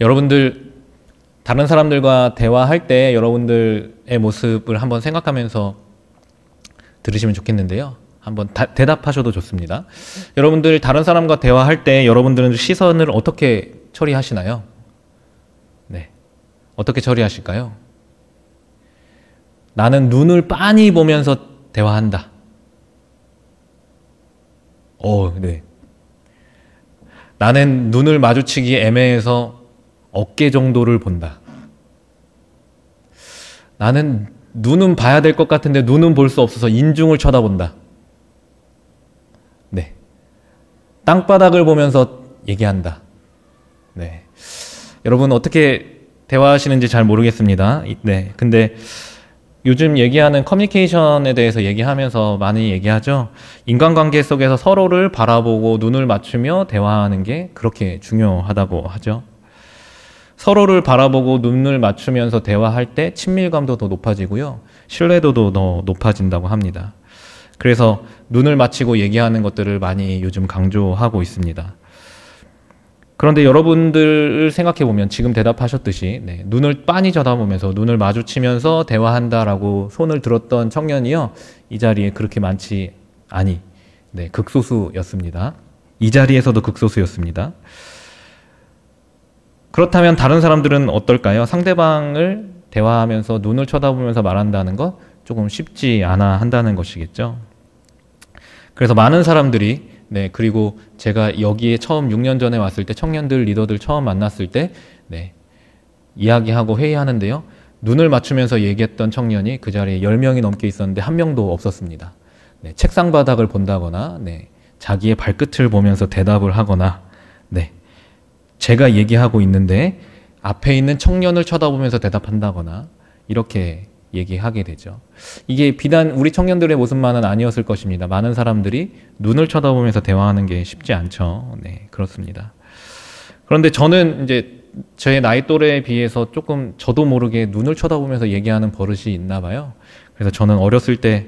여러분들 다른 사람들과 대화할 때 여러분들의 모습을 한번 생각하면서 들으시면 좋겠는데요. 한번 다, 대답하셔도 좋습니다. 여러분들 다른 사람과 대화할 때 여러분들은 시선을 어떻게 처리하시나요? 네. 어떻게 처리하실까요? 나는 눈을 빤히 보면서 대화한다. 어, 네. 나는 눈을 마주치기 애매해서 어깨 정도를 본다. 나는 눈은 봐야 될 것 같은데 눈은 볼 수 없어서 인중을 쳐다본다. 네. 땅바닥을 보면서 얘기한다. 네. 여러분 어떻게 대화하시는지 잘 모르겠습니다. 네. 근데 요즘 얘기하는 커뮤니케이션에 대해서 얘기하면서 많이 얘기하죠. 인간관계 속에서 서로를 바라보고 눈을 맞추며 대화하는 게 그렇게 중요하다고 하죠. 서로를 바라보고 눈을 맞추면서 대화할 때 친밀감도 더 높아지고요. 신뢰도도 더 높아진다고 합니다. 그래서 눈을 맞추고 얘기하는 것들을 많이 요즘 강조하고 있습니다. 그런데 여러분들을 생각해 보면 지금 대답하셨듯이 네, 눈을 빤히 쳐다보면서 눈을 마주치면서 대화한다라고 손을 들었던 청년이요 이 자리에 그렇게 많지 아니 네, 극소수였습니다. 이 자리에서도 극소수였습니다. 그렇다면 다른 사람들은 어떨까요? 상대방을 대화하면서 눈을 쳐다보면서 말한다는 것 조금 쉽지 않아 한다는 것이겠죠. 그래서 많은 사람들이 네 그리고 제가 여기에 처음 6년 전에 왔을 때 청년들 리더들 처음 만났을 때 네, 이야기하고 회의하는데요. 눈을 맞추면서 얘기했던 청년이 그 자리에 10명이 넘게 있었는데 한 명도 없었습니다. 네, 책상 바닥을 본다거나 네, 자기의 발끝을 보면서 대답을 하거나 제가 얘기하고 있는데 앞에 있는 청년을 쳐다보면서 대답한다거나 이렇게 얘기하게 되죠. 이게 비단 우리 청년들의 모습만은 아니었을 것입니다. 많은 사람들이 눈을 쳐다보면서 대화하는 게 쉽지 않죠. 네, 그렇습니다. 그런데 저는 이제 저의 나이 또래에 비해서 조금 저도 모르게 눈을 쳐다보면서 얘기하는 버릇이 있나 봐요. 그래서 저는 어렸을 때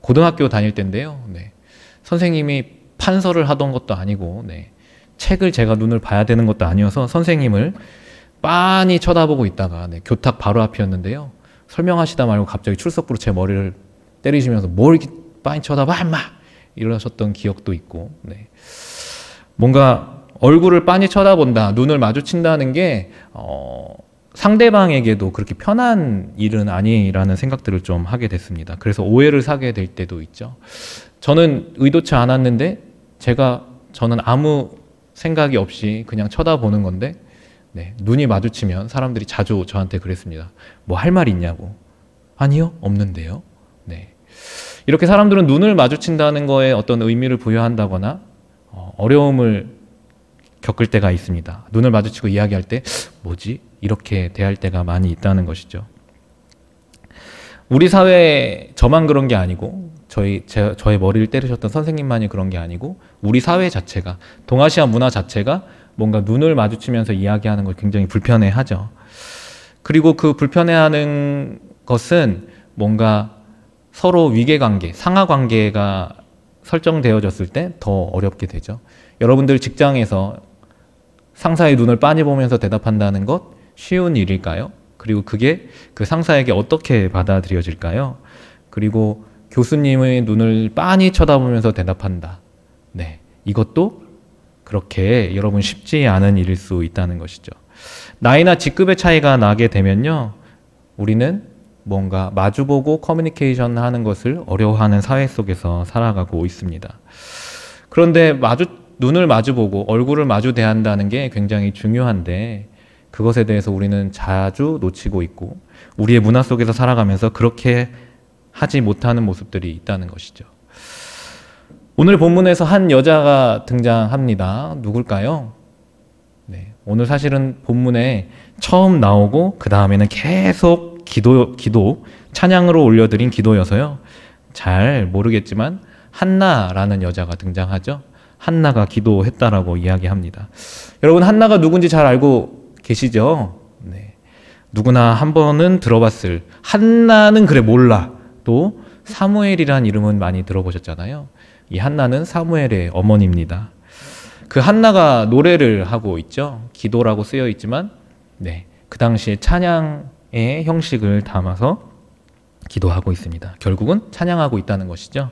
고등학교 다닐 때인데요. 네, 선생님이 판서를 하던 것도 아니고, 네, 책을 제가 눈을 봐야 되는 것도 아니어서 선생님을 빤히 쳐다보고 있다가 네, 교탁 바로 앞이었는데요. 설명하시다 말고 갑자기 출석부로 제 머리를 때리시면서 뭘 이렇게 빤히 쳐다봐 임마 이러셨던 기억도 있고 네. 뭔가 얼굴을 빤히 쳐다본다 눈을 마주친다는 게 어, 상대방에게도 그렇게 편한 일은 아니라는 생각들을 좀 하게 됐습니다. 그래서 오해를 사게 될 때도 있죠. 저는 의도치 않았는데 제가 저는 아무 생각이 없이 그냥 쳐다보는 건데 네, 눈이 마주치면 사람들이 자주 저한테 그랬습니다. 뭐 할 말 있냐고. 아니요, 없는데요. 네. 이렇게 사람들은 눈을 마주친다는 거에 어떤 의미를 부여한다거나 어, 어려움을 겪을 때가 있습니다. 눈을 마주치고 이야기할 때 뭐지? 이렇게 대할 때가 많이 있다는 것이죠. 우리 사회 저만 그런 게 아니고 저희 제, 저의 머리를 때리셨던 선생님만이 그런 게 아니고 우리 사회 자체가 동아시아 문화 자체가 뭔가 눈을 마주치면서 이야기하는 걸 굉장히 불편해하죠. 그리고 그 불편해하는 것은 뭔가 서로 위계 관계, 상하 관계가 설정되어졌을 때 더 어렵게 되죠. 여러분들 직장에서 상사의 눈을 빤히 보면서 대답한다는 것 쉬운 일일까요? 그리고 그게 그 상사에게 어떻게 받아들여질까요? 그리고 교수님의 눈을 빤히 쳐다보면서 대답한다. 네. 이것도 그렇게 여러분 쉽지 않은 일일 수 있다는 것이죠. 나이나 직급의 차이가 나게 되면요. 우리는 뭔가 마주보고 커뮤니케이션 하는 것을 어려워하는 사회 속에서 살아가고 있습니다. 그런데 마주, 눈을 마주보고 얼굴을 마주 대한다는 게 굉장히 중요한데 그것에 대해서 우리는 자주 놓치고 있고 우리의 문화 속에서 살아가면서 그렇게 하지 못하는 모습들이 있다는 것이죠. 오늘 본문에서 한 여자가 등장합니다. 누굴까요? 네, 오늘 사실은 본문에 처음 나오고 그 다음에는 계속 기도 기도 찬양으로 올려드린 기도여서요. 잘 모르겠지만 한나라는 여자가 등장하죠. 한나가 기도했다라고 이야기합니다. 여러분 한나가 누군지 잘 알고 계시죠? 네. 누구나 한 번은 들어봤을 한나는 그래 몰라 또 사무엘이란 이름은 많이 들어보셨잖아요. 이 한나는 사무엘의 어머니입니다. 그 한나가 노래를 하고 있죠. 기도라고 쓰여 있지만, 네. 그 당시에 찬양의 형식을 담아서 기도하고 있습니다. 결국은 찬양하고 있다는 것이죠.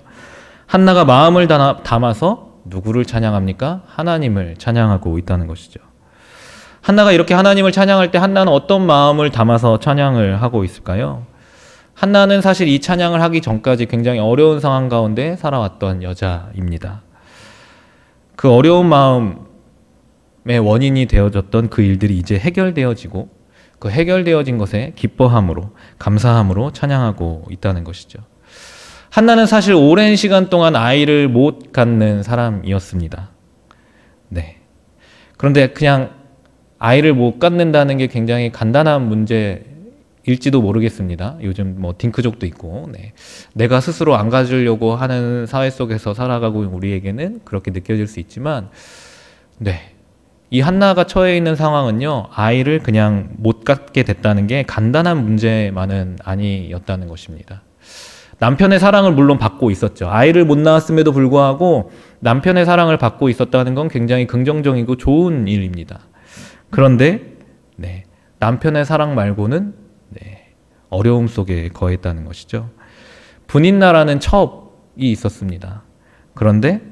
한나가 마음을 담아서 누구를 찬양합니까? 하나님을 찬양하고 있다는 것이죠. 한나가 이렇게 하나님을 찬양할 때 한나는 어떤 마음을 담아서 찬양을 하고 있을까요? 한나는 사실 이 찬양을 하기 전까지 굉장히 어려운 상황 가운데 살아왔던 여자입니다. 그 어려운 마음의 원인이 되어졌던 그 일들이 이제 해결되어지고 그 해결되어진 것에 기뻐함으로 감사함으로 찬양하고 있다는 것이죠. 한나는 사실 오랜 시간 동안 아이를 못 갖는 사람이었습니다. 네. 그런데 그냥 아이를 못 갖는다는 게 굉장히 간단한 문제 일지도 모르겠습니다. 요즘 뭐 딩크족도 있고, 네. 내가 스스로 안 가지려고 하는 사회 속에서 살아가고 우리에게는 그렇게 느껴질 수 있지만, 네. 이 한나가 처해 있는 상황은요, 아이를 그냥 못 갖게 됐다는 게 간단한 문제만은 아니었다는 것입니다. 남편의 사랑을 물론 받고 있었죠. 아이를 못 낳았음에도 불구하고 남편의 사랑을 받고 있었다는 건 굉장히 긍정적이고 좋은 일입니다. 그런데, 네. 남편의 사랑 말고는 어려움 속에 거했다는 것이죠. 분인나라는 첩이 있었습니다. 그런데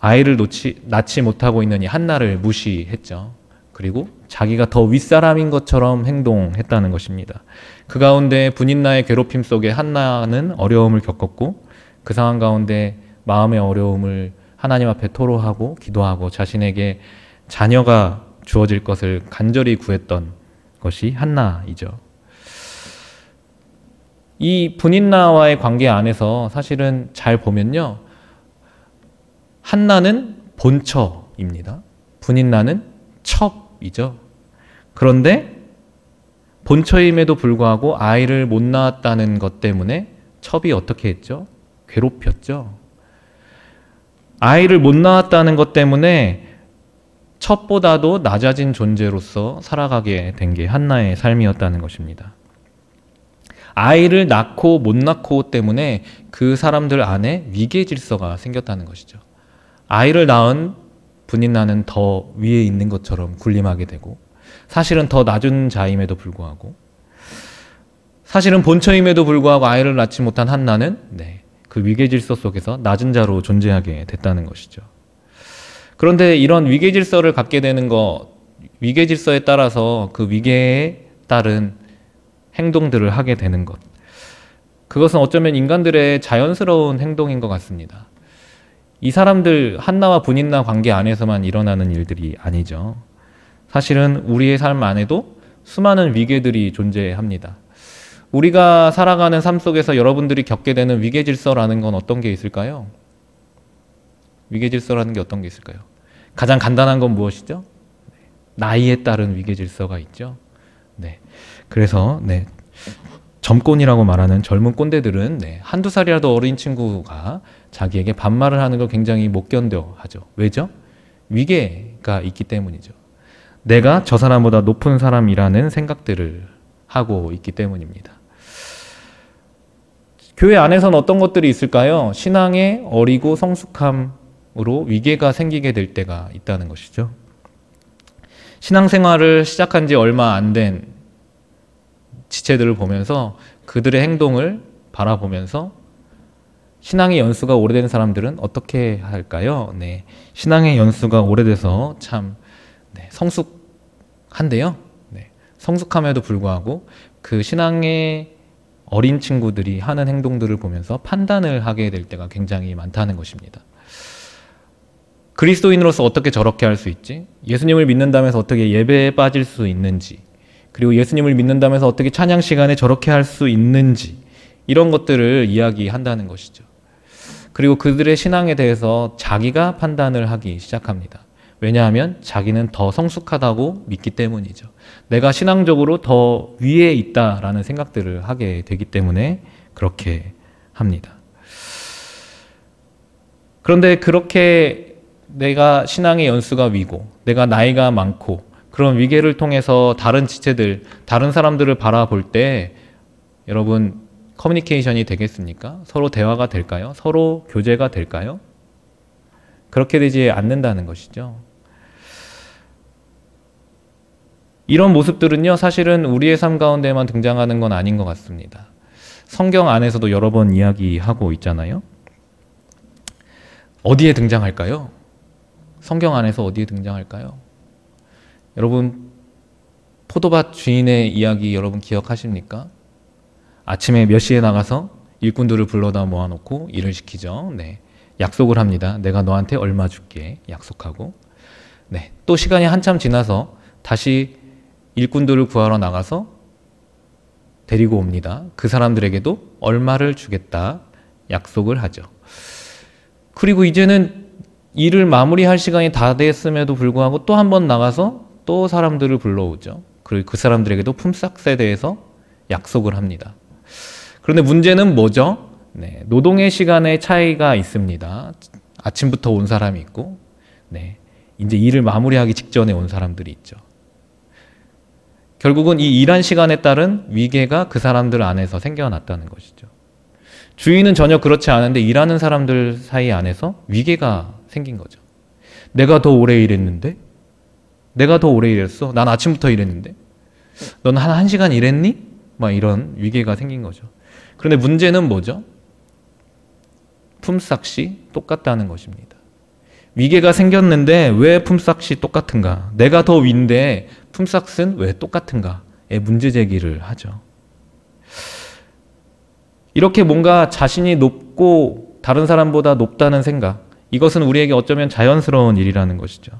아이를 놓치, 낳지 못하고 있는 이 한나를 무시했죠. 그리고 자기가 더 윗사람인 것처럼 행동했다는 것입니다. 그 가운데 분인나의 괴롭힘 속에 한나는 어려움을 겪었고 그 상황 가운데 마음의 어려움을 하나님 앞에 토로하고 기도하고 자신에게 자녀가 주어질 것을 간절히 구했던 것이 한나이죠. 이 분인나와의 관계 안에서 사실은 잘 보면요. 한나는 본처입니다. 분인나는 첩이죠. 그런데 본처임에도 불구하고 아이를 못 낳았다는 것 때문에 첩이 어떻게 했죠? 괴롭혔죠. 아이를 못 낳았다는 것 때문에 첩보다도 낮아진 존재로서 살아가게 된 게 한나의 삶이었다는 것입니다. 아이를 낳고 못 낳고 때문에 그 사람들 안에 위계 질서가 생겼다는 것이죠. 아이를 낳은 분인 나는 더 위에 있는 것처럼 군림하게 되고 사실은 더 낮은 자임에도 불구하고 사실은 본처임에도 불구하고 아이를 낳지 못한 한나는 네, 그 위계 질서 속에서 낮은 자로 존재하게 됐다는 것이죠. 그런데 이런 위계 질서를 갖게 되는 거 위계 질서에 따라서 그 위계에 따른 행동들을 하게 되는 것. 그것은 어쩌면 인간들의 자연스러운 행동인 것 같습니다. 이 사람들 한나와 분인나 관계 안에서만 일어나는 일들이 아니죠. 사실은 우리의 삶 안에도 수많은 위계들이 존재합니다. 우리가 살아가는 삶 속에서 여러분들이 겪게 되는 위계 질서라는 건 어떤 게 있을까요? 위계 질서라는 게 어떤 게 있을까요? 가장 간단한 건 무엇이죠? 네. 나이에 따른 위계 질서가 있죠. 네. 그래서 네. 점꼰이라고 말하는 젊은 꼰대들은 네, 한두 살이라도 어린 친구가 자기에게 반말을 하는 걸 굉장히 못 견뎌하죠. 왜죠? 위계가 있기 때문이죠. 내가 저 사람보다 높은 사람이라는 생각들을 하고 있기 때문입니다. 교회 안에서는 어떤 것들이 있을까요? 신앙의 어리고 성숙함으로 위계가 생기게 될 때가 있다는 것이죠. 신앙생활을 시작한 지 얼마 안된 지체들을 보면서 그들의 행동을 바라보면서 신앙의 연수가 오래된 사람들은 어떻게 할까요? 네. 신앙의 연수가 오래돼서 참 네, 성숙한데요. 네. 성숙함에도 불구하고 그 신앙의 어린 친구들이 하는 행동들을 보면서 판단을 하게 될 때가 굉장히 많다는 것입니다. 그리스도인으로서 어떻게 저렇게 할 수 있지? 예수님을 믿는다면서 어떻게 예배에 빠질 수 있는지? 그리고 예수님을 믿는다면서 어떻게 찬양 시간에 저렇게 할 수 있는지 이런 것들을 이야기한다는 것이죠. 그리고 그들의 신앙에 대해서 자기가 판단을 하기 시작합니다. 왜냐하면 자기는 더 성숙하다고 믿기 때문이죠. 내가 신앙적으로 더 위에 있다라는 생각들을 하게 되기 때문에 그렇게 합니다. 그런데 그렇게 내가 신앙의 연수가 위고, 내가 나이가 많고, 그런 위계를 통해서 다른 지체들, 다른 사람들을 바라볼 때 여러분 커뮤니케이션이 되겠습니까? 서로 대화가 될까요? 서로 교제가 될까요? 그렇게 되지 않는다는 것이죠. 이런 모습들은요, 사실은 우리의 삶 가운데만 등장하는 건 아닌 것 같습니다. 성경 안에서도 여러 번 이야기하고 있잖아요. 어디에 등장할까요? 성경 안에서 어디에 등장할까요? 여러분 포도밭 주인의 이야기 여러분 기억하십니까? 아침에 몇 시에 나가서 일꾼들을 불러다 모아놓고 일을 시키죠. 네. 약속을 합니다. 내가 너한테 얼마 줄게. 약속하고. 네. 또 시간이 한참 지나서 다시 일꾼들을 구하러 나가서 데리고 옵니다. 그 사람들에게도 얼마를 주겠다. 약속을 하죠. 그리고 이제는 일을 마무리할 시간이 다 됐음에도 불구하고 또 한 번 나가서 또 사람들을 불러오죠. 그리고 그 사람들에게도 품삯에 대해서 약속을 합니다. 그런데 문제는 뭐죠? 네, 노동의 시간의 차이가 있습니다. 아침부터 온 사람이 있고, 네, 이제 일을 마무리하기 직전에 온 사람들이 있죠. 결국은 이 일한 시간에 따른 위계가 그 사람들 안에서 생겨났다는 것이죠. 주인은 전혀 그렇지 않은데 일하는 사람들 사이 안에서 위계가 생긴 거죠. 내가 더 오래 일했는데 내가 더 오래 일했어. 난 아침부터 일했는데. 넌한한 시간 일했니? 막 이런 위계가 생긴 거죠. 그런데 문제는 뭐죠? 품삯이 똑같다는 것입니다. 위계가 생겼는데 왜 품삯이 똑같은가? 내가 더 위인데 품삯은 왜 똑같은가?의 문제 제기를 하죠. 이렇게 뭔가 자신이 높고 다른 사람보다 높다는 생각, 이것은 우리에게 어쩌면 자연스러운 일이라는 것이죠.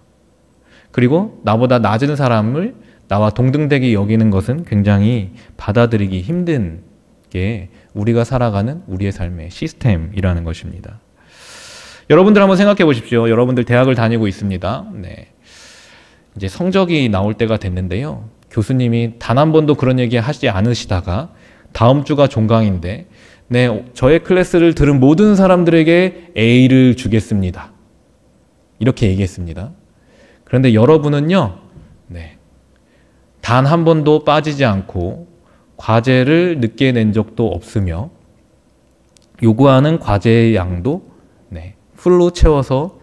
그리고 나보다 낮은 사람을 나와 동등되게 여기는 것은 굉장히 받아들이기 힘든 게 우리가 살아가는 우리의 삶의 시스템이라는 것입니다. 여러분들 한번 생각해 보십시오. 여러분들 대학을 다니고 있습니다. 네. 이제 성적이 나올 때가 됐는데요. 교수님이 단 한 번도 그런 얘기 하시지 않으시다가 다음 주가 종강인데 네, 저의 클래스를 들은 모든 사람들에게 A를 주겠습니다. 이렇게 얘기했습니다. 그런데 여러분은요, 네, 단 한 번도 빠지지 않고 과제를 늦게 낸 적도 없으며 요구하는 과제의 양도 네, 풀로 채워서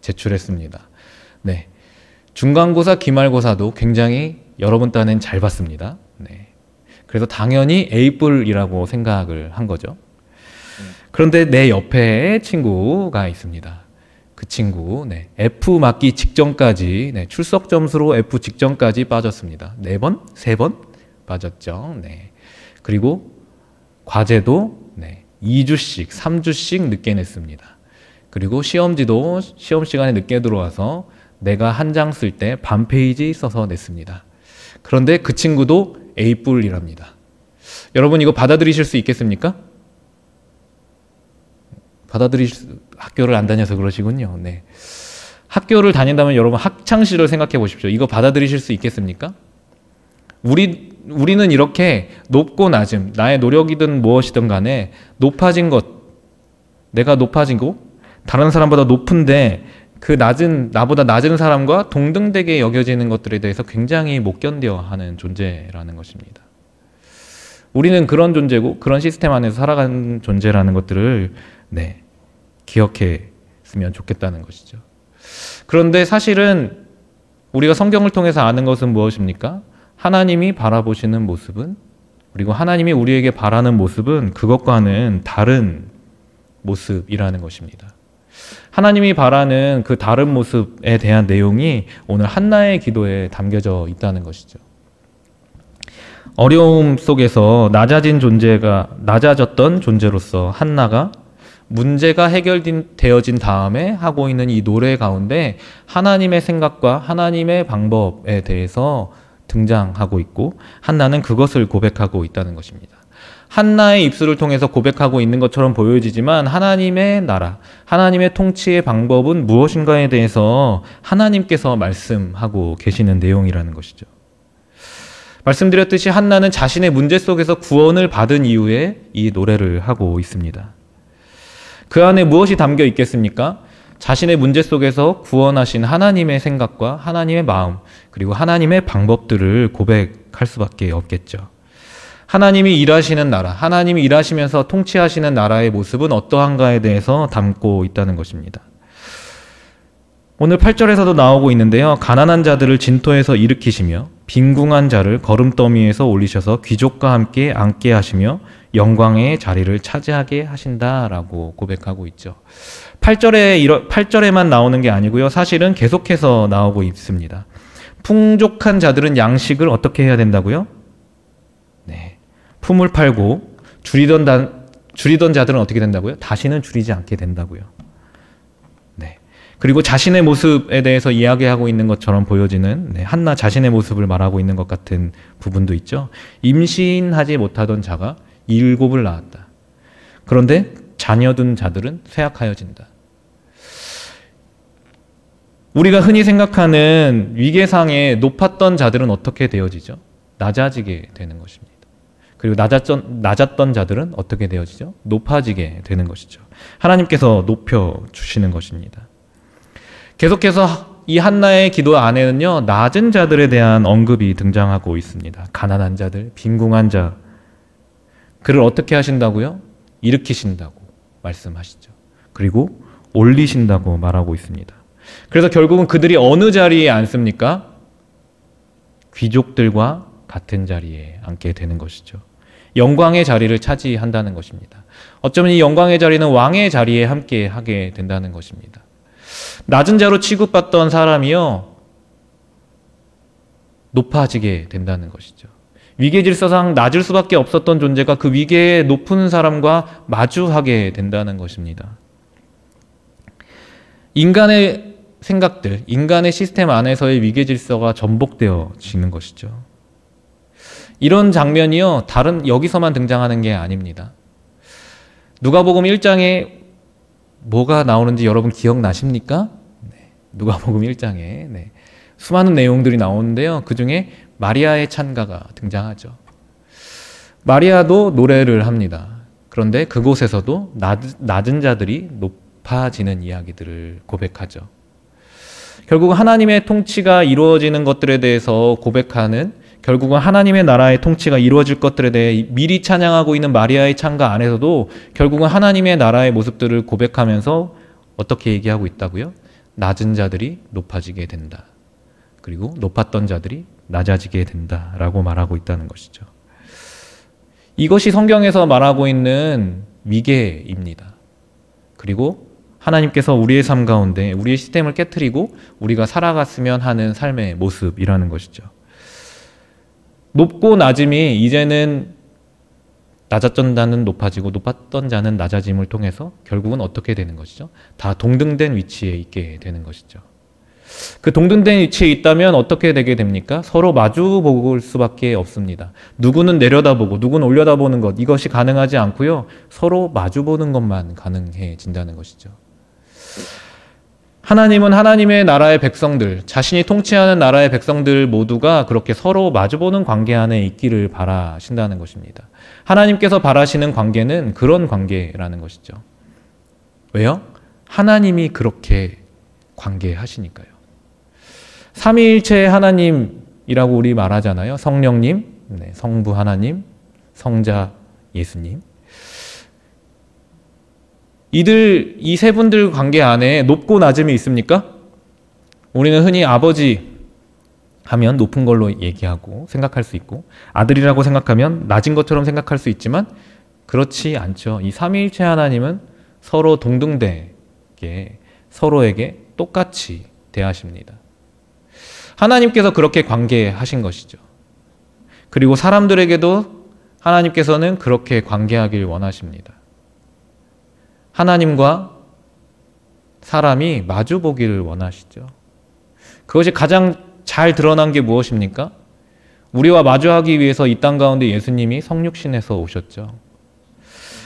제출했습니다. 네, 중간고사, 기말고사도 굉장히 여러분 딴엔 잘 봤습니다. 네, 그래서 당연히 A뿔이라고 생각을 한 거죠. 음. 그런데 내 옆에 친구가 있습니다. 그 친구 네. F 맞기 직전까지 네. 출석 점수로 F 직전까지 빠졌습니다. 네 번, 세번 빠졌죠. 네. 그리고 과제도 네. 2주씩, 3주씩 늦게 냈습니다. 그리고 시험지도 시험 시간에 늦게 들어와서 내가 한 장 쓸 때 반 페이지 써서 냈습니다. 그런데 그 친구도 A뿔이랍니다. 여러분 이거 받아들이실 수 있겠습니까? 받아들일 학교를 안 다녀서 그러시군요. 네. 학교를 다닌다면 여러분 학창 시절 생각해 보십시오. 이거 받아들이실 수 있겠습니까? 우리 우리는 이렇게 높고 낮음, 나의 노력이든 무엇이든 간에 높아진 것, 내가 높아지고 다른 사람보다 높은데 그 낮은 나보다 낮은 사람과 동등되게 여겨지는 것들에 대해서 굉장히 못 견뎌하는 존재라는 것입니다. 우리는 그런 존재고 그런 시스템 안에서 살아가는 존재라는 것들을 네, 기억했으면 좋겠다는 것이죠. 그런데 사실은 우리가 성경을 통해서 아는 것은 무엇입니까? 하나님이 바라보시는 모습은 그리고 하나님이 우리에게 바라는 모습은 그것과는 다른 모습이라는 것입니다. 하나님이 바라는 그 다른 모습에 대한 내용이 오늘 한나의 기도에 담겨져 있다는 것이죠. 어려움 속에서 낮아진 존재가 낮아졌던 존재로서 한나가 문제가 해결되어진 다음에 하고 있는 이 노래 가운데 하나님의 생각과 하나님의 방법에 대해서 등장하고 있고 한나는 그것을 고백하고 있다는 것입니다. 한나의 입술을 통해서 고백하고 있는 것처럼 보여지지만 하나님의 나라, 하나님의 통치의 방법은 무엇인가에 대해서 하나님께서 말씀하고 계시는 내용이라는 것이죠. 말씀드렸듯이 한나는 자신의 문제 속에서 구원을 받은 이후에 이 노래를 하고 있습니다. 그 안에 무엇이 담겨 있겠습니까? 자신의 문제 속에서 구원하신 하나님의 생각과 하나님의 마음, 그리고 하나님의 방법들을 고백할 수밖에 없겠죠. 하나님이 일하시는 나라, 하나님이 일하시면서 통치하시는 나라의 모습은 어떠한가에 대해서 담고 있다는 것입니다. 오늘 8절에서도 나오고 있는데요. 가난한 자들을 진토에서 일으키시며 빈궁한 자를 걸음더미에서 올리셔서 귀족과 함께 앉게 하시며 영광의 자리를 차지하게 하신다라고 고백하고 있죠. 8절에 8절에만 나오는 게 아니고요. 사실은 계속해서 나오고 있습니다. 풍족한 자들은 양식을 어떻게 해야 된다고요? 네. 품을 팔고 줄이던 단, 줄이던 자들은 어떻게 된다고요? 다시는 줄이지 않게 된다고요. 네. 그리고 자신의 모습에 대해서 이야기하고 있는 것처럼 보여지는 네, 한나 자신의 모습을 말하고 있는 것 같은 부분도 있죠. 임신하지 못하던 자가 일곱을 낳았다. 그런데 자녀 둔 자들은 쇠약하여진다. 우리가 흔히 생각하는 위계상에 높았던 자들은 어떻게 되어지죠? 낮아지게 되는 것입니다. 그리고 낮았던, 낮았던 자들은 어떻게 되어지죠? 높아지게 되는 것이죠. 하나님께서 높여주시는 것입니다. 계속해서 이 한나의 기도 안에는요, 낮은 자들에 대한 언급이 등장하고 있습니다. 가난한 자들, 빈궁한 자, 그를 어떻게 하신다고요? 일으키신다고 말씀하시죠. 그리고 올리신다고 말하고 있습니다. 그래서 결국은 그들이 어느 자리에 앉습니까? 귀족들과 같은 자리에 앉게 되는 것이죠. 영광의 자리를 차지한다는 것입니다. 어쩌면 이 영광의 자리는 왕의 자리에 함께 하게 된다는 것입니다. 낮은 자로 취급받던 사람이요, 높아지게 된다는 것이죠. 위계 질서상 낮을 수밖에 없었던 존재가 그 위계의 높은 사람과 마주하게 된다는 것입니다. 인간의 생각들, 인간의 시스템 안에서의 위계 질서가 전복되어지는 것이죠. 이런 장면이요, 다른, 여기서만 등장하는 게 아닙니다. 누가복음 1장에 뭐가 나오는지 여러분 기억나십니까? 네. 누가복음 1장에 네. 수많은 내용들이 나오는데요. 그 중에 마리아의 찬가가 등장하죠. 마리아도 노래를 합니다. 그런데 그곳에서도 낮은 자들이 높아지는 이야기들을 고백하죠. 결국 하나님의 통치가 이루어지는 것들에 대해서 고백하는 결국은 하나님의 나라의 통치가 이루어질 것들에 대해 미리 찬양하고 있는 마리아의 찬가 안에서도 결국은 하나님의 나라의 모습들을 고백하면서 어떻게 얘기하고 있다고요? 낮은 자들이 높아지게 된다. 그리고 높았던 자들이 낮아지게 된다라고 말하고 있다는 것이죠. 이것이 성경에서 말하고 있는 미개입니다. 그리고 하나님께서 우리의 삶 가운데 우리의 시스템을 깨뜨리고 우리가 살아갔으면 하는 삶의 모습이라는 것이죠. 높고 낮음이 이제는 낮았던 자는 높아지고 높았던 자는 낮아짐을 통해서 결국은 어떻게 되는 것이죠? 다 동등된 위치에 있게 되는 것이죠. 그 동등된 위치에 있다면 어떻게 되게 됩니까? 서로 마주 볼 수밖에 없습니다. 누구는 내려다보고 누구는 올려다보는 것 이것이 가능하지 않고요. 서로 마주 보는 것만 가능해진다는 것이죠. 하나님은 하나님의 나라의 백성들, 자신이 통치하는 나라의 백성들 모두가 그렇게 서로 마주보는 관계 안에 있기를 바라신다는 것입니다. 하나님께서 바라시는 관계는 그런 관계라는 것이죠. 왜요? 하나님이 그렇게 관계하시니까요. 삼위일체 하나님이라고 우리 말하잖아요. 성령님, 네, 성부 하나님, 성자 예수님. 이들 이 세 분들 관계 안에 높고 낮음이 있습니까? 우리는 흔히 아버지 하면 높은 걸로 얘기하고 생각할 수 있고 아들이라고 생각하면 낮은 것처럼 생각할 수 있지만 그렇지 않죠. 이 삼위일체 하나님은 서로 동등되게 서로에게 똑같이 대하십니다. 하나님께서 그렇게 관계하신 것이죠. 그리고 사람들에게도 하나님께서는 그렇게 관계하길 원하십니다. 하나님과 사람이 마주보기를 원하시죠. 그것이 가장 잘 드러난 게 무엇입니까? 우리와 마주하기 위해서 이 땅 가운데 예수님이 성육신에서 오셨죠.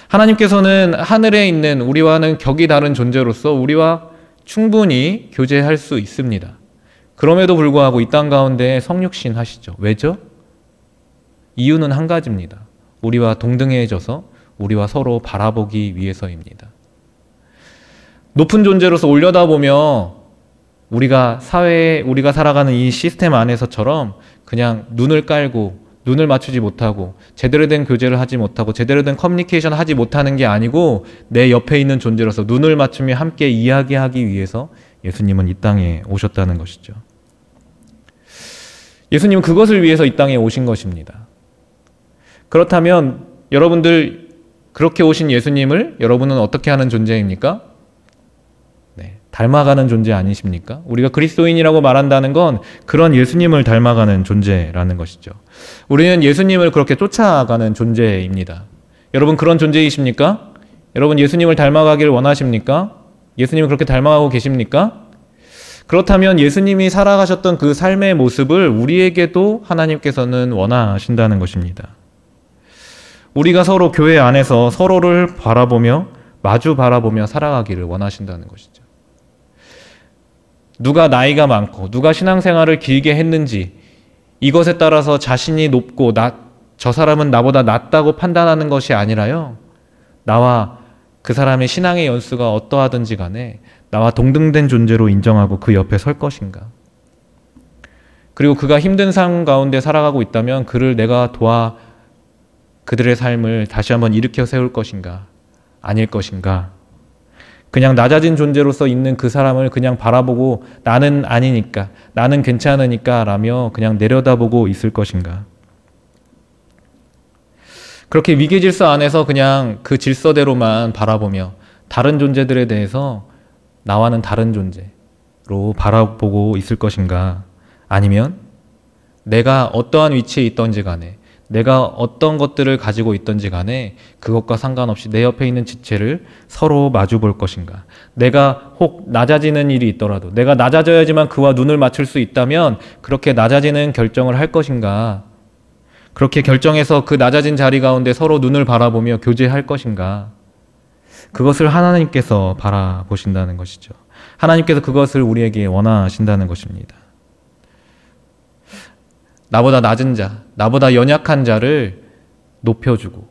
하나님께서는 하늘에 있는 우리와는 격이 다른 존재로서 우리와 충분히 교제할 수 있습니다. 그럼에도 불구하고 이 땅 가운데 성육신 하시죠. 왜죠? 이유는 한 가지입니다. 우리와 동등해져서 우리와 서로 바라보기 위해서입니다. 높은 존재로서 올려다보며 우리가 사회에 우리가 살아가는 이 시스템 안에서처럼 그냥 눈을 깔고 눈을 맞추지 못하고 제대로 된 교제를 하지 못하고 제대로 된 커뮤니케이션 하지 못하는 게 아니고 내 옆에 있는 존재로서 눈을 맞추며 함께 이야기하기 위해서 예수님은 이 땅에 오셨다는 것이죠. 예수님은 그것을 위해서 이 땅에 오신 것입니다. 그렇다면 여러분들 그렇게 오신 예수님을 여러분은 어떻게 하는 존재입니까? 네, 닮아가는 존재 아니십니까? 우리가 그리스도인이라고 말한다는 건 그런 예수님을 닮아가는 존재라는 것이죠. 우리는 예수님을 그렇게 쫓아가는 존재입니다. 여러분 그런 존재이십니까? 여러분 예수님을 닮아가길 원하십니까? 예수님을 그렇게 닮아가고 계십니까? 그렇다면 예수님이 살아가셨던 그 삶의 모습을 우리에게도 하나님께서는 원하신다는 것입니다. 우리가 서로 교회 안에서 서로를 바라보며 마주 바라보며 살아가기를 원하신다는 것이죠. 누가 나이가 많고 누가 신앙생활을 길게 했는지 이것에 따라서 자신이 높고 나, 저 사람은 나보다 낫다고 판단하는 것이 아니라요. 나와 그 사람의 신앙의 연수가 어떠하든지 간에 나와 동등된 존재로 인정하고 그 옆에 설 것인가. 그리고 그가 힘든 삶 가운데 살아가고 있다면 그를 내가 도와 그들의 삶을 다시 한번 일으켜 세울 것인가? 아닐 것인가? 그냥 낮아진 존재로서 있는 그 사람을 그냥 바라보고 나는 아니니까, 나는 괜찮으니까 라며 그냥 내려다보고 있을 것인가? 그렇게 위계 질서 안에서 그냥 그 질서대로만 바라보며 다른 존재들에 대해서 나와는 다른 존재로 바라보고 있을 것인가 아니면 내가 어떠한 위치에 있던지 간에 내가 어떤 것들을 가지고 있던지 간에 그것과 상관없이 내 옆에 있는 지체를 서로 마주 볼 것인가. 내가 혹 낮아지는 일이 있더라도 내가 낮아져야지만 그와 눈을 맞출 수 있다면 그렇게 낮아지는 결정을 할 것인가. 그렇게 결정해서 그 낮아진 자리 가운데 서로 눈을 바라보며 교제할 것인가? 그것을 하나님께서 바라보신다는 것이죠. 하나님께서 그것을 우리에게 원하신다는 것입니다. 나보다 낮은 자, 나보다 연약한 자를 높여주고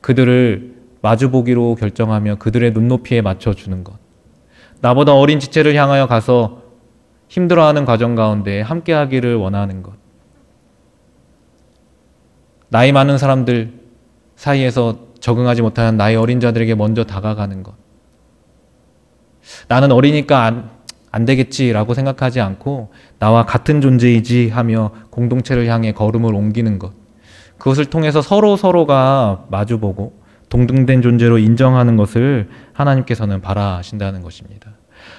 그들을 마주보기로 결정하며 그들의 눈높이에 맞춰주는 것. 나보다 어린 지체를 향하여 가서 힘들어하는 과정 가운데 함께하기를 원하는 것. 나이 많은 사람들 사이에서 적응하지 못하는 나이 어린 자들에게 먼저 다가가는 것. 나는 어리니까 안, 안 되겠지라고 생각하지 않고 나와 같은 존재이지 하며 공동체를 향해 걸음을 옮기는 것. 그것을 통해서 서로 서로가 마주보고 동등된 존재로 인정하는 것을 하나님께서는 바라신다는 것입니다.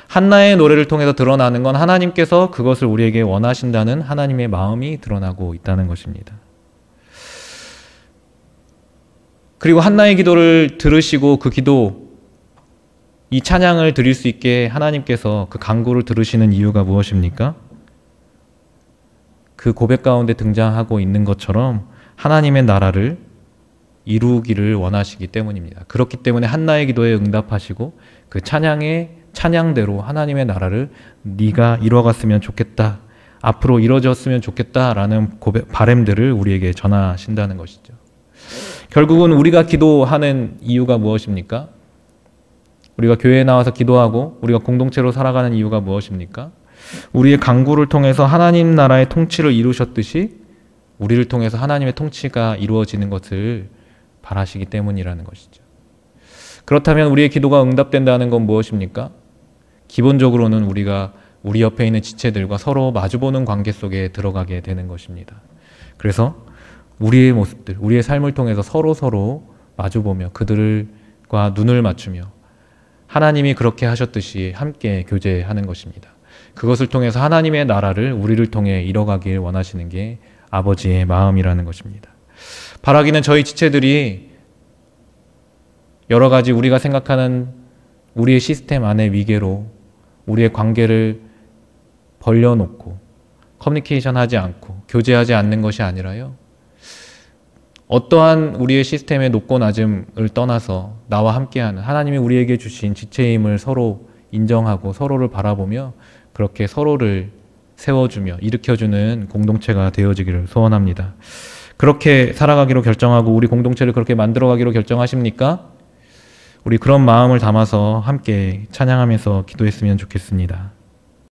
한나의 노래를 통해서 드러나는 건 하나님께서 그것을 우리에게 원하신다는 하나님의 마음이 드러나고 있다는 것입니다. 그리고 한나의 기도를 들으시고 그 기도 이 찬양을 드릴 수 있게 하나님께서 그 강구를 들으시는 이유가 무엇입니까? 그 고백 가운데 등장하고 있는 것처럼 하나님의 나라를 이루기를 원하시기 때문입니다. 그렇기 때문에 한나의 기도에 응답하시고 그 찬양의 찬양대로 하나님의 나라를 네가 이루어갔으면 좋겠다. 앞으로 이루어졌으면 좋겠다라는 고백, 바램들을 우리에게 전하신다는 것이죠. 결국은 우리가 기도하는 이유가 무엇입니까? 우리가 교회에 나와서 기도하고 우리가 공동체로 살아가는 이유가 무엇입니까? 우리의 강구를 통해서 하나님 나라의 통치를 이루셨듯이 우리를 통해서 하나님의 통치가 이루어지는 것을 바라시기 때문이라는 것이죠. 그렇다면 우리의 기도가 응답된다는 건 무엇입니까? 기본적으로는 우리가 우리 옆에 있는 지체들과 서로 마주보는 관계 속에 들어가게 되는 것입니다. 그래서 우리의 모습들, 우리의 삶을 통해서 서로 서로 마주보며 그들과 눈을 맞추며 하나님이 그렇게 하셨듯이 함께 교제하는 것입니다. 그것을 통해서 하나님의 나라를 우리를 통해 이뤄가길 원하시는 게 아버지의 마음이라는 것입니다. 바라기는 저희 지체들이 여러 가지 우리가 생각하는 우리의 시스템 안의 위계로 우리의 관계를 벌려놓고 커뮤니케이션 하지 않고 교제하지 않는 것이 아니라요. 어떠한 우리의 시스템의 높고 낮음을 떠나서 나와 함께하는 하나님이 우리에게 주신 지체임을 서로 인정하고 서로를 바라보며 그렇게 서로를 세워주며 일으켜주는 공동체가 되어지기를 소원합니다. 그렇게 살아가기로 결정하고 우리 공동체를 그렇게 만들어가기로 결정하십니까? 우리 그런 마음을 담아서 함께 찬양하면서 기도했으면 좋겠습니다.